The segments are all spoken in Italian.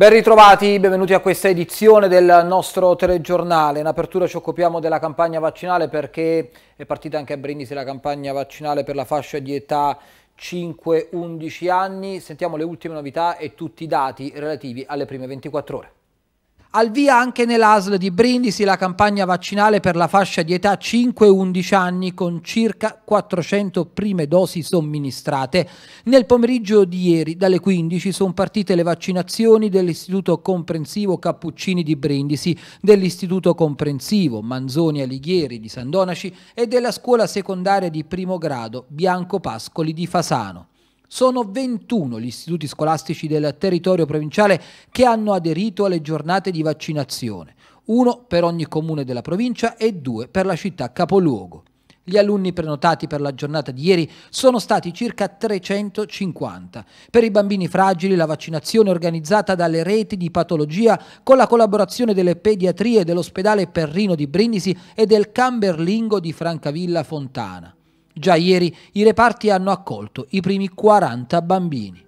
Ben ritrovati, benvenuti a questa edizione del nostro telegiornale. In apertura ci occupiamo della campagna vaccinale perché è partita anche a Brindisi la campagna vaccinale per la fascia di età 5-11 anni. Sentiamo le ultime novità e tutti i dati relativi alle prime 24 ore. Al via anche nell'ASL di Brindisi la campagna vaccinale per la fascia di età 5-11 anni con circa 400 prime dosi somministrate. Nel pomeriggio di ieri dalle 15 sono partite le vaccinazioni dell'Istituto Comprensivo Cappuccini di Brindisi, dell'Istituto Comprensivo Manzoni Alighieri di Sandonaci e della scuola secondaria di primo grado Bianco Pascoli di Fasano. Sono 21 gli istituti scolastici del territorio provinciale che hanno aderito alle giornate di vaccinazione, uno per ogni comune della provincia e due per la città capoluogo. Gli alunni prenotati per la giornata di ieri sono stati circa 350. Per i bambini fragili la vaccinazione è organizzata dalle reti di patologia con la collaborazione delle pediatrie dell'ospedale Perrino di Brindisi e del Camberlingo di Francavilla Fontana. Già ieri i reparti hanno accolto i primi 40 bambini.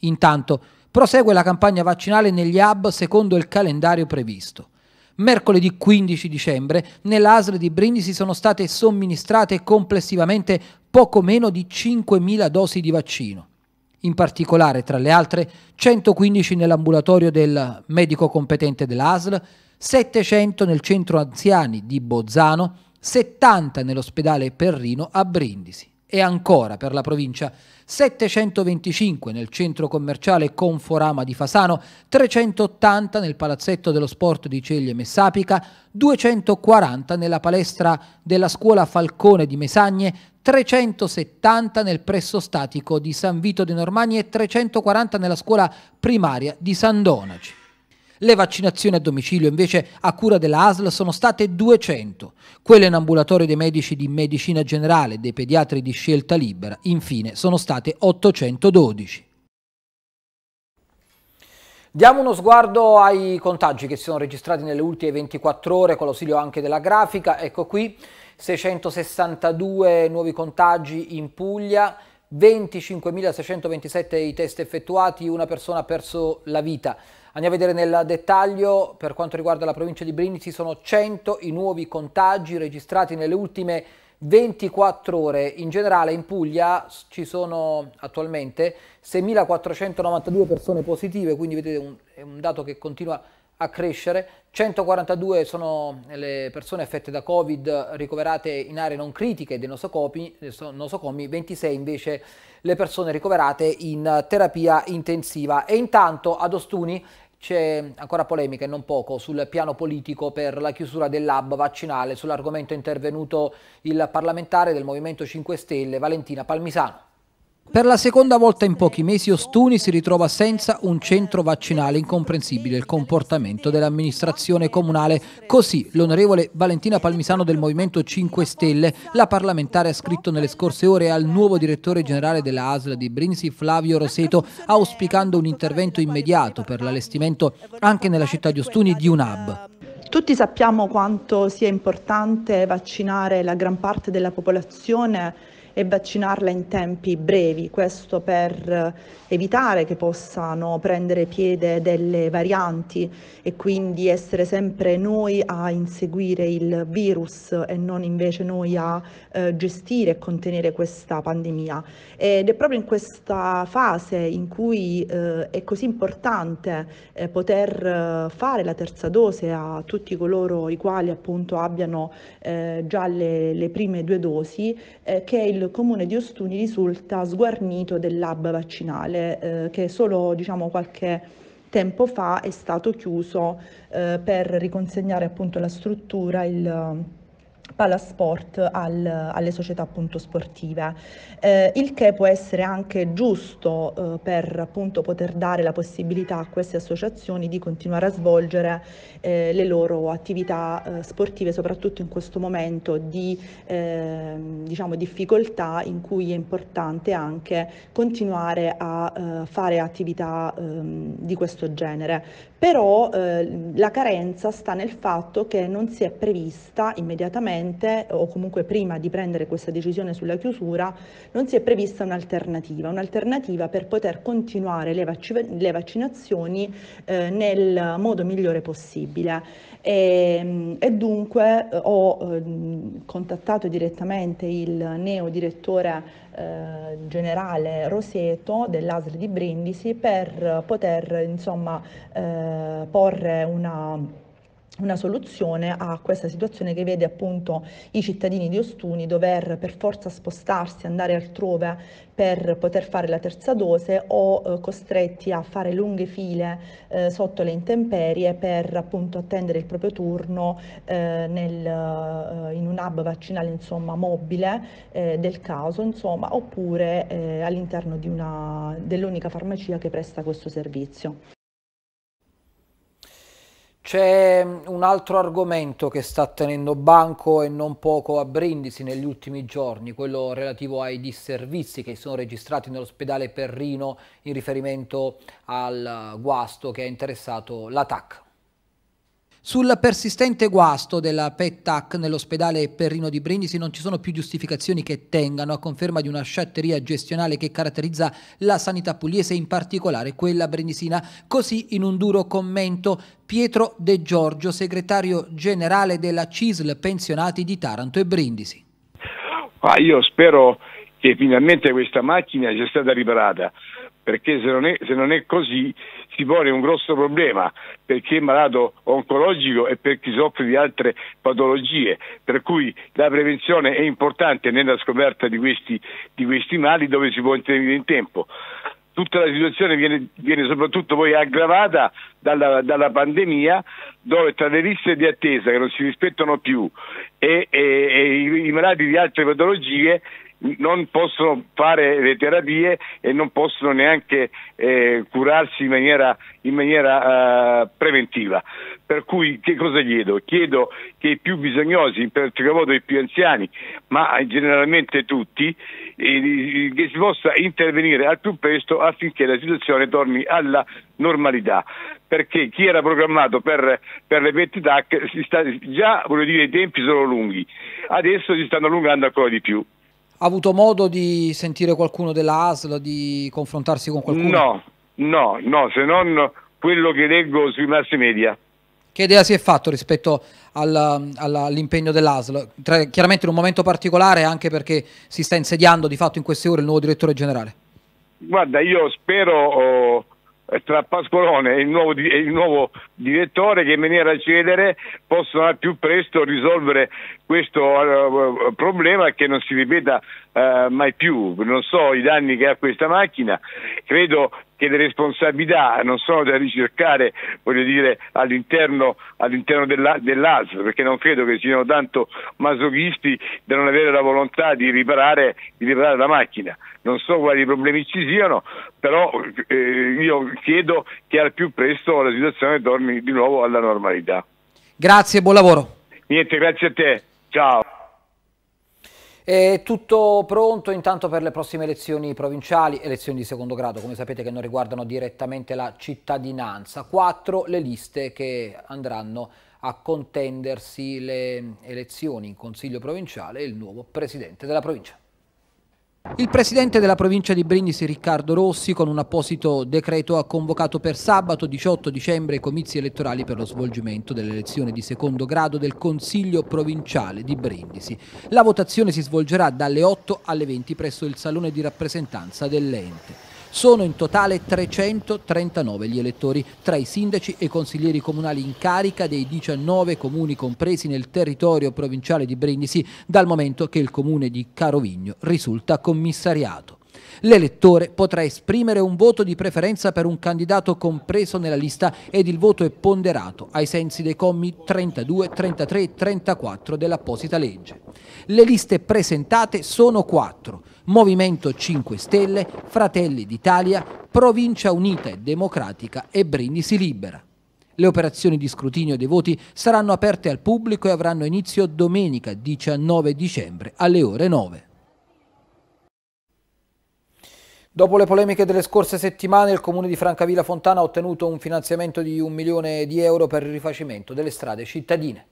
Intanto prosegue la campagna vaccinale negli hub secondo il calendario previsto. Mercoledì 15 dicembre nell'ASL di Brindisi sono state somministrate complessivamente poco meno di 5.000 dosi di vaccino. In particolare, tra le altre, 115 nell'ambulatorio del medico competente dell'ASL, 700 nel centro anziani di Bozzano, 70 nell'ospedale Perrino a Brindisi e ancora per la provincia 725 nel centro commerciale Conforama di Fasano, 380 nel palazzetto dello sport di Ceglie Messapica, 240 nella palestra della scuola Falcone di Mesagne, 370 nel presso statico di San Vito de Normagni e 340 nella scuola primaria di San Donaci. Le vaccinazioni a domicilio invece a cura della ASL sono state 200, quelle in ambulatorio dei medici di medicina generale e dei pediatri di scelta libera infine sono state 812. Diamo uno sguardo ai contagi che si sono registrati nelle ultime 24 ore con l'ausilio anche della grafica, ecco qui 662 nuovi contagi in Puglia, 25.627 i test effettuati, una persona ha perso la vita. Andiamo a vedere nel dettaglio, per quanto riguarda la provincia di Brindisi sono 100 i nuovi contagi registrati nelle ultime 24 ore. In generale in Puglia ci sono attualmente 6.492 persone positive, quindi vedete un, è un dato che continua a crescere. 142 sono le persone affette da Covid ricoverate in aree non critiche dei nosocomi, nosocomi 26 invece le persone ricoverate in terapia intensiva. E intanto ad Ostuni c'è ancora polemica e non poco sul piano politico per la chiusura del vaccinale. Sull'argomento è intervenuto il parlamentare del Movimento 5 Stelle Valentina Palmisano. Per la seconda volta in pochi mesi Ostuni si ritrova senza un centro vaccinale, incomprensibile il comportamento dell'amministrazione comunale. Così l'onorevole Valentina Palmisano del Movimento 5 Stelle, la parlamentare ha scritto nelle scorse ore al nuovo direttore generale della ASL di Brinsi, Flavio Roseto, auspicando un intervento immediato per l'allestimento anche nella città di Ostuni di un hub. Tutti sappiamo quanto sia importante vaccinare la gran parte della popolazione e vaccinarla in tempi brevi, questo per evitare che possano prendere piede delle varianti e quindi essere sempre noi a inseguire il virus e non invece noi a eh, gestire e contenere questa pandemia. Ed è proprio in questa fase in cui eh, è così importante eh, poter eh, fare la terza dose a tutti coloro i quali appunto abbiano eh, già le, le, prime due dosi eh, che il comune di Ostuni risulta sguarnito dell'hub vaccinale eh, che solo diciamo, qualche tempo fa è stato chiuso eh, per riconsegnare appunto la struttura il palasport al, alle società appunto sportive, eh, il che può essere anche giusto eh, per appunto poter dare la possibilità a queste associazioni di continuare a svolgere eh, le loro attività eh, sportive, soprattutto in questo momento di ehm, diciamo, difficoltà in cui è importante anche continuare a eh, fare attività ehm, di questo genere però eh, la carenza sta nel fatto che non si è prevista immediatamente o comunque prima di prendere questa decisione sulla chiusura, non si è prevista un'alternativa, un'alternativa per poter continuare le, vac- le vaccinazioni eh, nel modo migliore possibile. E, ehm, e dunque eh, ho eh, contattato direttamente il neo direttore eh, generale Roseto dell'ASL di Brindisi per poter insomma eh, porre una una soluzione a questa situazione che vede appunto i cittadini di Ostuni dover per forza spostarsi, andare altrove per poter fare la terza dose o eh, costretti a fare lunghe file eh, sotto le intemperie per appunto attendere il proprio turno eh, nel, eh, in un hub vaccinale insomma mobile eh, del caso insomma oppure eh, all'interno dell'unica farmacia che presta questo servizio. C'è mm, un altro argomento che sta tenendo banco e non poco a Brindisi negli ultimi giorni, quello relativo ai disservizi che sono registrati nell'ospedale Perrino in riferimento al eh, guasto che ha interessato la sul persistente guasto della PET-TAC nell'ospedale Perrino di Brindisi non ci sono più giustificazioni che tengano a conferma di una sciatteria gestionale che caratterizza la sanità pugliese, in particolare quella brindisina. Così in un duro commento Pietro De Giorgio, segretario generale della CISL Pensionati di Taranto e Brindisi. Ah, io spero che finalmente questa macchina sia stata riparata, perché se non è, se non è così si pone un grosso problema per chi è malato oncologico e per chi soffre di altre patologie, per cui la prevenzione è importante nella scoperta di questi, di questi mali dove si può intervenire in tempo tutta la situazione viene, viene soprattutto poi aggravata dalla, dalla, pandemia dove tra le liste di attesa che non si rispettano più e, e, e i, i, malati di altre patologie non possono fare le terapie e non possono neanche eh, curarsi in maniera, in maniera eh, preventiva. Per cui che cosa chiedo? Chiedo che i più bisognosi, in particolar modo i più anziani, ma generalmente tutti, eh, che si possa intervenire al più presto affinché la situazione torni alla normalità. Perché chi era programmato per, per le 20 TAC, già voglio dire, i tempi sono lunghi, adesso si stanno allungando ancora di più avuto modo di sentire qualcuno della di confrontarsi con qualcuno? No, no, no, se non quello che leggo sui mass media. Che idea si è fatto rispetto al, all'impegno dell'ASL? Tra, chiaramente in un momento particolare anche perché si sta insediando di fatto in queste ore il nuovo direttore generale. Guarda, io spero oh, eh, tra Pascolone e il, nuovo, e il nuovo, direttore che in maniera a cedere possono al più presto risolvere questo uh, problema che non si ripeta eh, mai più. Non so i danni che ha questa macchina, credo che le responsabilità non sono da ricercare dire, all'interno, all'interno della, dell'ASL, perché non credo che siano tanto masochisti da non avere la volontà di riparare, di riparare la macchina. Non so quali problemi ci siano, però eh, io chiedo che al più presto la situazione torni di nuovo alla normalità. Grazie, buon lavoro. Niente, grazie a te. Ciao. È tutto pronto intanto per le prossime elezioni provinciali, elezioni di secondo grado come sapete che non riguardano direttamente la cittadinanza, quattro le liste che andranno a contendersi le elezioni in consiglio provinciale e il nuovo presidente della provincia. Il presidente della provincia di Brindisi, Riccardo Rossi, con un apposito decreto ha convocato per sabato 18 dicembre i comizi elettorali per lo svolgimento delle elezioni di secondo grado del Consiglio provinciale di Brindisi. La votazione si svolgerà dalle 8 alle 20 presso il Salone di rappresentanza dell'ente. Sono in totale 339 gli elettori tra i sindaci e consiglieri comunali in carica dei 19 comuni compresi nel territorio provinciale di Brindisi dal momento che il comune di Carovigno risulta commissariato. L'elettore potrà esprimere un voto di preferenza per un candidato compreso nella lista ed il voto è ponderato ai sensi dei commi 32, 33 e 34 dell'apposita legge. Le liste presentate sono quattro. Movimento 5 Stelle, Fratelli d'Italia, Provincia Unita e Democratica e Brindisi Libera. Le operazioni di scrutinio dei voti saranno aperte al pubblico e avranno inizio domenica 19 dicembre alle ore 9. Dopo le polemiche delle scorse settimane, il comune di Francavilla Fontana ha ottenuto un finanziamento di un milione di euro per il rifacimento delle strade cittadine.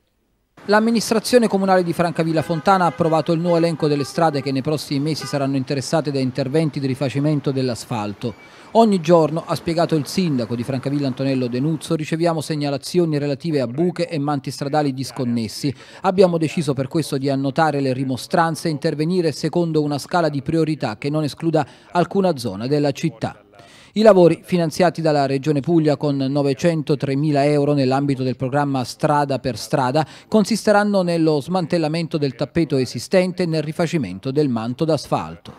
L'amministrazione comunale di Francavilla Fontana ha approvato il nuovo elenco delle strade che nei prossimi mesi saranno interessate da interventi di rifacimento dell'asfalto. Ogni giorno, ha spiegato il sindaco di Francavilla Antonello Denuzzo, riceviamo segnalazioni relative a buche e manti stradali disconnessi. Abbiamo deciso per questo di annotare le rimostranze e intervenire secondo una scala di priorità che non escluda alcuna zona della città. I lavori finanziati dalla Regione Puglia con 903.000 euro nell'ambito del programma Strada per Strada consisteranno nello smantellamento del tappeto esistente e nel rifacimento del manto d'asfalto.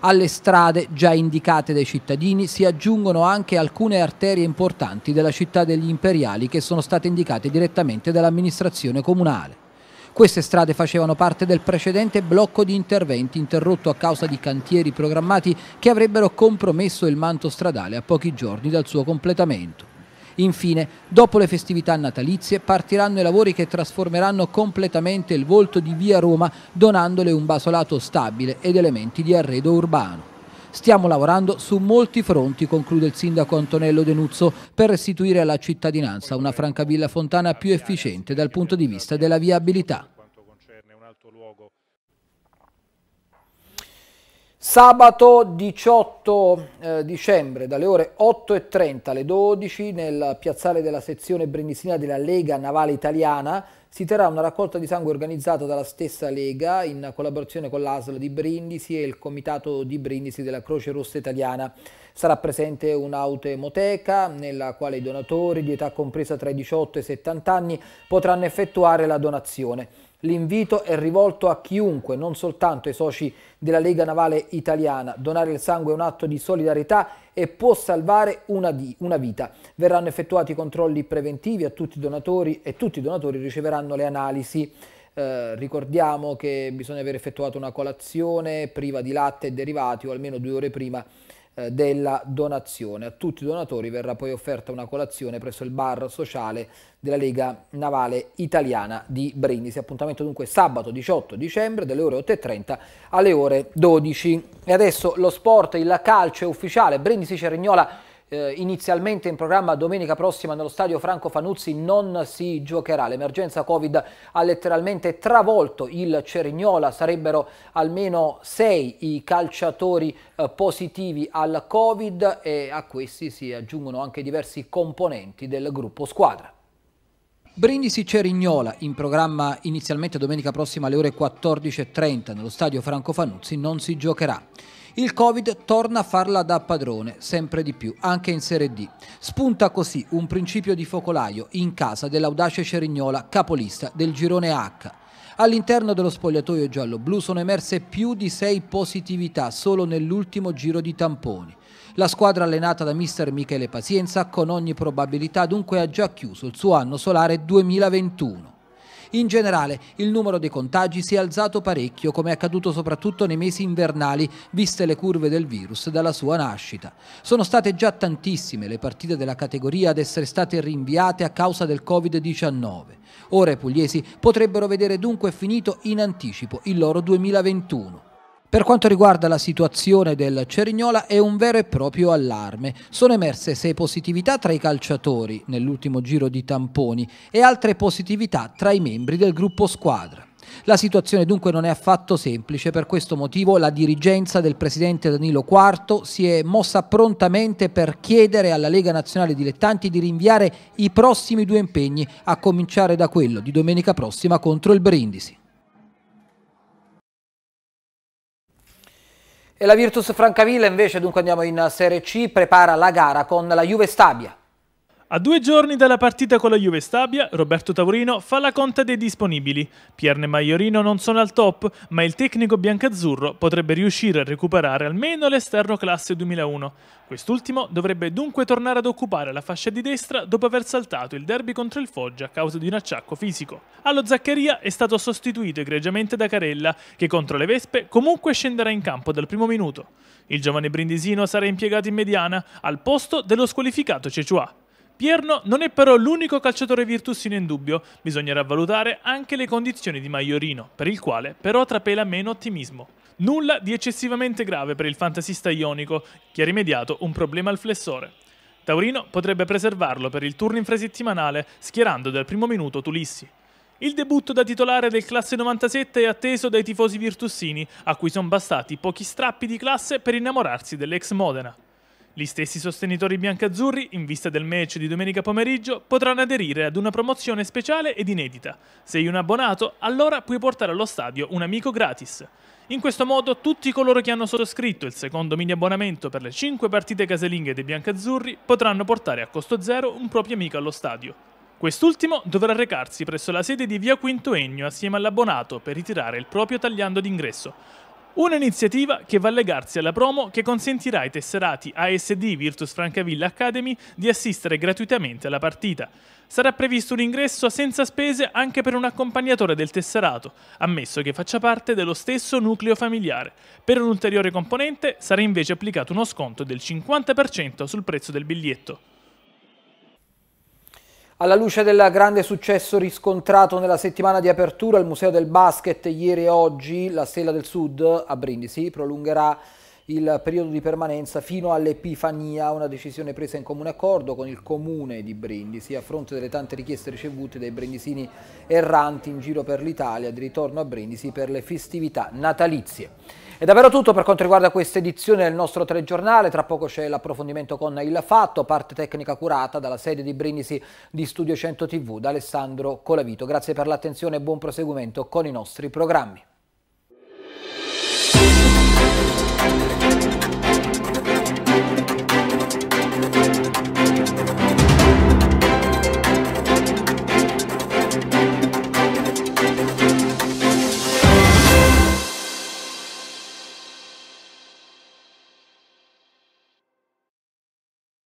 Alle strade già indicate dai cittadini si aggiungono anche alcune arterie importanti della città degli imperiali che sono state indicate direttamente dall'amministrazione comunale. Queste strade facevano parte del precedente blocco di interventi interrotto a causa di cantieri programmati che avrebbero compromesso il manto stradale a pochi giorni dal suo completamento. Infine, dopo le festività natalizie, partiranno i lavori che trasformeranno completamente il volto di Via Roma, donandole un basolato stabile ed elementi di arredo urbano. Stiamo lavorando su molti fronti, conclude il sindaco Antonello Denuzzo, per restituire alla cittadinanza una Francavilla Fontana più efficiente dal punto di vista della viabilità. Sabato 18 eh, dicembre dalle ore 8.30 alle 12 nel piazzale della sezione brindisina della Lega Navale Italiana si terrà una raccolta di sangue organizzata dalla stessa Lega in collaborazione con l'ASL di Brindisi e il Comitato di Brindisi della Croce Rossa Italiana. Sarà presente un'autoemoteca nella quale i donatori di età compresa tra i 18 e i 70 anni potranno effettuare la donazione. L'invito è rivolto a chiunque, non soltanto ai soci della Lega Navale Italiana. Donare il sangue è un atto di solidarietà e può salvare una, di, una vita. Verranno effettuati controlli preventivi a tutti i donatori e tutti i donatori riceveranno le analisi. Eh, ricordiamo che bisogna aver effettuato una colazione priva di latte e derivati o almeno due ore prima eh, della donazione. A tutti i donatori verrà poi offerta una colazione presso il bar sociale della Lega Navale Italiana di Brindisi. Appuntamento dunque sabato 18 dicembre dalle ore 8.30 alle ore 12. E adesso lo sport, il calcio è ufficiale, Brindisi Cerignola eh, inizialmente in programma domenica prossima nello stadio Franco Fanuzzi non si giocherà. L'emergenza Covid ha letteralmente travolto il Cerignola, sarebbero almeno sei i calciatori eh, positivi al Covid e a questi si aggiungono anche diversi componenti del gruppo squadra. Brindisi Cerignola, in programma inizialmente domenica prossima alle ore 14.30 nello stadio Franco Fanuzzi, non si giocherà. Il Covid torna a farla da padrone, sempre di più, anche in Serie D. Spunta così un principio di focolaio in casa dell'audace Cerignola, capolista del girone H. All'interno dello spogliatoio giallo-blu sono emerse più di sei positività solo nell'ultimo giro di tamponi. La squadra allenata da mister Michele Pazienza con ogni probabilità dunque ha già chiuso il suo anno solare 2021. In generale, il numero dei contagi si è alzato parecchio, come è accaduto soprattutto nei mesi invernali, viste le curve del virus dalla sua nascita. Sono state già tantissime le partite della categoria ad essere state rinviate a causa del Covid-19. Ora i pugliesi potrebbero vedere dunque finito in anticipo il loro 2021. Per quanto riguarda la situazione del Cerignola è un vero e proprio allarme. Sono emerse sei positività tra i calciatori nell'ultimo giro di tamponi e altre positività tra i membri del gruppo squadra. La situazione dunque non è affatto semplice, per questo motivo la dirigenza del presidente Danilo IV si è mossa prontamente per chiedere alla Lega Nazionale Dilettanti di rinviare i prossimi due impegni, a cominciare da quello di domenica prossima contro il Brindisi. E la Virtus Francavilla invece, dunque andiamo in Serie C, prepara la gara con la Juve Stabia. A due giorni dalla partita con la Juve Stabia, Roberto Taurino fa la conta dei disponibili. Pierne Maiorino non sono al top, ma il tecnico biancazzurro potrebbe riuscire a recuperare almeno l'esterno classe 2001. Quest'ultimo dovrebbe dunque tornare ad occupare la fascia di destra dopo aver saltato il derby contro il Foggia a causa di un acciacco fisico. Allo Zaccaria è stato sostituito egregiamente da Carella, che contro le Vespe comunque scenderà in campo dal primo minuto. Il giovane brindisino sarà impiegato in mediana, al posto dello squalificato Ceciuà. Pierno non è però l'unico calciatore virtussino in dubbio, bisognerà valutare anche le condizioni di Maiorino, per il quale però trapela meno ottimismo. Nulla di eccessivamente grave per il fantasista ionico, che ha rimediato un problema al flessore. Taurino potrebbe preservarlo per il turno infrasettimanale, schierando dal primo minuto Tulissi. Il debutto da titolare del classe 97 è atteso dai tifosi virtussini, a cui sono bastati pochi strappi di classe per innamorarsi dell'ex Modena. Gli stessi sostenitori biancazzurri, in vista del match di domenica pomeriggio, potranno aderire ad una promozione speciale ed inedita. Sei un abbonato, allora puoi portare allo stadio un amico gratis. In questo modo tutti coloro che hanno sottoscritto il secondo mini abbonamento per le 5 partite casalinghe dei biancazzurri potranno portare a costo zero un proprio amico allo stadio. Quest'ultimo dovrà recarsi presso la sede di via Quinto Ennio assieme all'abbonato per ritirare il proprio tagliando d'ingresso. Un'iniziativa che va a legarsi alla promo che consentirà ai tesserati ASD Virtus Francavilla Academy di assistere gratuitamente alla partita. Sarà previsto un ingresso senza spese anche per un accompagnatore del tesserato, ammesso che faccia parte dello stesso nucleo familiare. Per un ulteriore componente sarà invece applicato uno sconto del 50% sul prezzo del biglietto. Alla luce del grande successo riscontrato nella settimana di apertura al Museo del Basket ieri e oggi, la Stella del Sud a Brindisi prolungherà il periodo di permanenza fino all'Epifania, una decisione presa in comune accordo con il comune di Brindisi a fronte delle tante richieste ricevute dai brindisini erranti in giro per l'Italia di ritorno a Brindisi per le festività natalizie. È davvero tutto per quanto riguarda questa edizione del nostro telegiornale, tra poco c'è l'approfondimento con Il Fatto, parte tecnica curata dalla sede di Brindisi di Studio 100 TV da Alessandro Colavito. Grazie per l'attenzione e buon proseguimento con i nostri programmi.